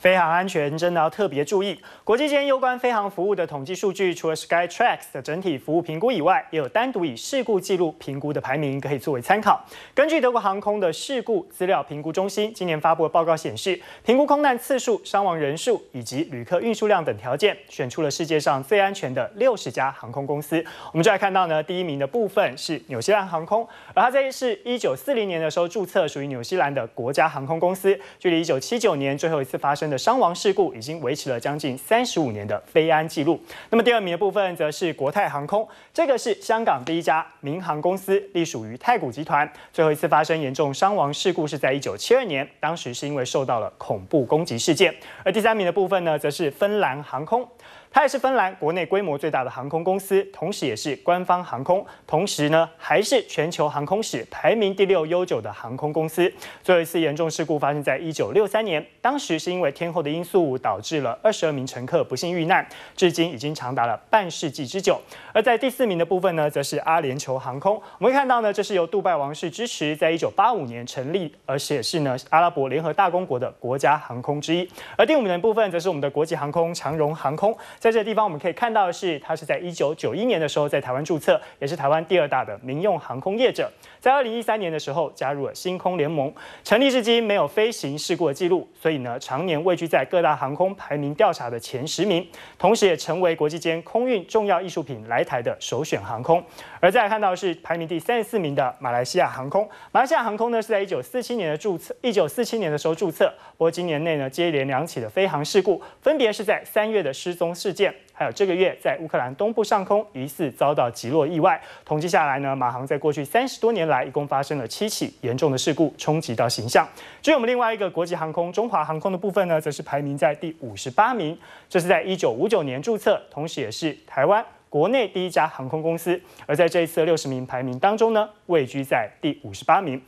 飞航安全真的要特别注意。国际间有关飞航服务的统计数据，除了 Skytrax 的整体服务评估以外，也有单独以事故记录评估的排名可以作为参考。根据德国航空的事故资料评估中心今年发布的报告显示，评估空难次数、伤亡人数以及旅客运输量等条件，选出了世界上最安全的六十家航空公司。我们就来看到呢，第一名的部分是纽西兰航空，而它在是一九四零年的时候注册属于纽西兰的国家航空公司，距离一九七九年最后一次发生。的伤亡事故已经维持了将近三十五年的非安记录。那么第二名的部分则是国泰航空，这个是香港第一家民航公司，隶属于太古集团。最后一次发生严重伤亡事故是在一九七二年，当时是因为受到了恐怖攻击事件。而第三名的部分呢，则是芬兰航空。它也是芬兰国内规模最大的航空公司，同时也是官方航空，同时呢，还是全球航空史排名第六悠久的航空公司。最后一次严重事故发生在一九六三年，当时是因为天候的因素导致了二十二名乘客不幸遇难，至今已经长达了半世纪之久。而在第四名的部分呢，则是阿联酋航空。我们看到呢，这是由杜拜王室支持，在一九八五年成立，而且是呢，阿拉伯联合大公国的国家航空之一。而第五名的部分，则是我们的国际航空长荣航空。在这地方我们可以看到的是，它是在一九九一年的时候在台湾注册，也是台湾第二大的民用航空业者。在二零一三年的时候加入了星空联盟，成立至今没有飞行事故的记录，所以呢常年位居在各大航空排名调查的前十名，同时也成为国际间空运重要艺术品来台的首选航空。而再看到是排名第三十四名的马来西亚航空，马来西亚航空呢是在一九四七年的注册，一九四七年的时候注册，不过今年内呢接连两起的飞行事故，分别是在三月的失踪事。事件，还有这个月在乌克兰东部上空疑似遭到击落意外。统计下来呢，马航在过去三十多年来一共发生了七起严重的事故，冲击到形象。至于我们另外一个国际航空中华航空的部分呢，则是排名在第五十八名。这是在一九五九年注册，同时也是台湾国内第一家航空公司。而在这一次六十名排名当中呢，位居在第五十八名。